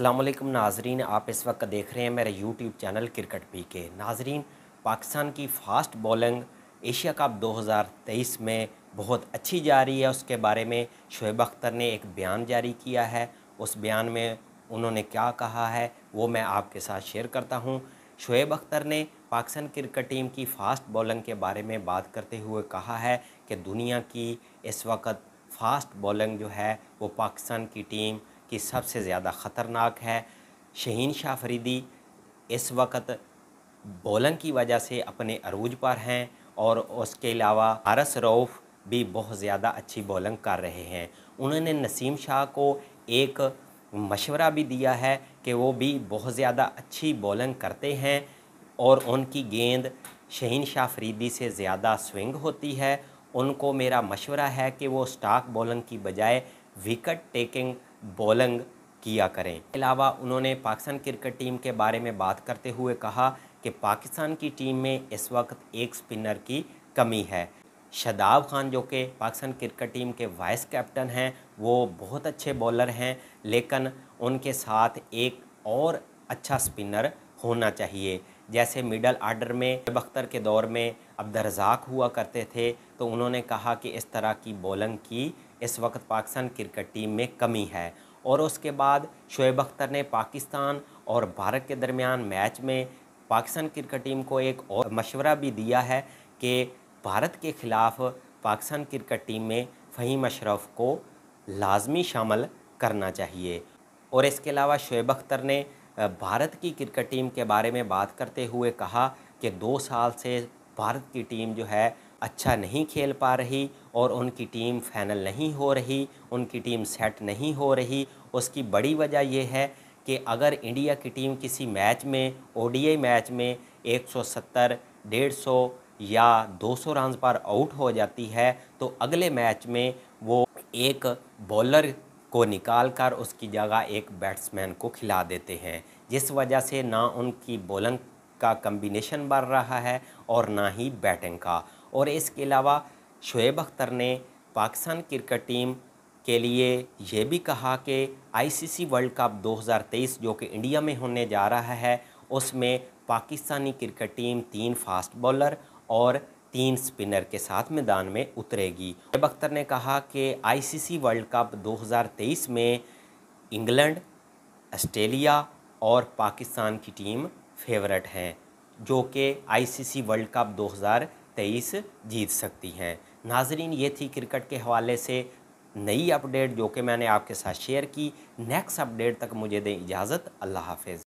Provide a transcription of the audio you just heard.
अल्लाम नाजरीन आप इस वक्त देख रहे हैं मेरे यूट्यूब चैनल क्रिकेट पी के नाजरीन पाकिस्तान की फास्ट बॉलिंग एशिया कप 2023 में बहुत अच्छी जा रही है उसके बारे में शुएब अख्तर ने एक बयान जारी किया है उस बयान में उन्होंने क्या कहा है वो मैं आपके साथ शेयर करता हूँ शुएब अख्तर ने पाकिस्तान क्रिकेट टीम की फ़ास्ट बॉलिंग के बारे में बात करते हुए कहा है कि दुनिया की इस वक्त फ़ास्ट बॉलिंग जो है वो पाकिस्तान की टीम कि सबसे ज़्यादा ख़तरनाक है शहीन शाह फरीदी इस वक्त बोलन की वजह से अपने अरूज पर हैं और उसके अलावा आरस रऊफ़ भी बहुत ज़्यादा अच्छी बॉलिंग कर रहे हैं उन्होंने नसीम शाह को एक मशवरा भी दिया है कि वो भी बहुत ज़्यादा अच्छी बॉलिंग करते हैं और उनकी गेंद शहीन शाह फरीदी से ज़्यादा स्विंग होती है उनको मेरा मशवरा है कि वो स्टाक बॉलिंग की बजाय विकेट टेकिंग बॉलिंग किया करें अलावा उन्होंने पाकिस्तान क्रिकेट टीम के बारे में बात करते हुए कहा कि पाकिस्तान की टीम में इस वक्त एक स्पिनर की कमी है शदाब खान जो कि पाकिस्तान क्रिकेट टीम के वाइस कैप्टन हैं वो बहुत अच्छे बॉलर हैं लेकिन उनके साथ एक और अच्छा स्पिनर होना चाहिए जैसे मिडल आर्डर में बख्तर के दौर में अब्दरजाक हुआ करते थे तो उन्होंने कहा कि इस तरह की बॉलिंग की इस वक्त पाकिस्तान क्रिकेट टीम में कमी है और उसके बाद शुएब अख्तर ने पाकिस्तान और भारत के दरमियान मैच में पाकिस्तान क्रिकेट टीम को एक और मशवरा भी दिया है कि भारत के ख़िलाफ़ पाकिस्तान क्रिकेट टीम में फ़हीम अशरफ को लाजमी शामिल करना चाहिए और इसके अलावा शुएब अख्तर ने भारत की क्रिकेट टीम के बारे में बात करते हुए कहा कि दो साल से भारत की टीम जो है अच्छा नहीं खेल पा रही और उनकी टीम फाइनल नहीं हो रही उनकी टीम सेट नहीं हो रही उसकी बड़ी वजह यह है कि अगर इंडिया की टीम किसी मैच में ओडीआई मैच में 170, 150 या 200 रन पर आउट हो जाती है तो अगले मैच में वो एक बॉलर को निकाल कर उसकी जगह एक बैट्समैन को खिला देते हैं जिस वजह से ना उनकी बॉलिंग का कम्बिनेशन बढ़ रहा है और ना ही बैटिंग का और इसके अलावा शुएब अख्तर ने पाकिस्तान क्रिकेट टीम के लिए यह भी कहा कि आईसीसी वर्ल्ड कप 2023 जो कि इंडिया में होने जा रहा है उसमें पाकिस्तानी क्रिकेट टीम तीन फास्ट बॉलर और तीन स्पिनर के साथ मैदान में उतरेगी शेब अख्तर ने कहा कि आईसीसी वर्ल्ड कप 2023 में इंग्लैंड ऑस्ट्रेलिया और पाकिस्तान की टीम फेवरेट हैं जो कि आईसीसी वर्ल्ड कप 2023 जीत सकती हैं नाजरीन ये थी क्रिकेट के हवाले से नई अपडेट जो कि मैंने आपके साथ शेयर की नेक्स्ट अपडेट तक मुझे दें इजाज़त अल्लाह हाफिज़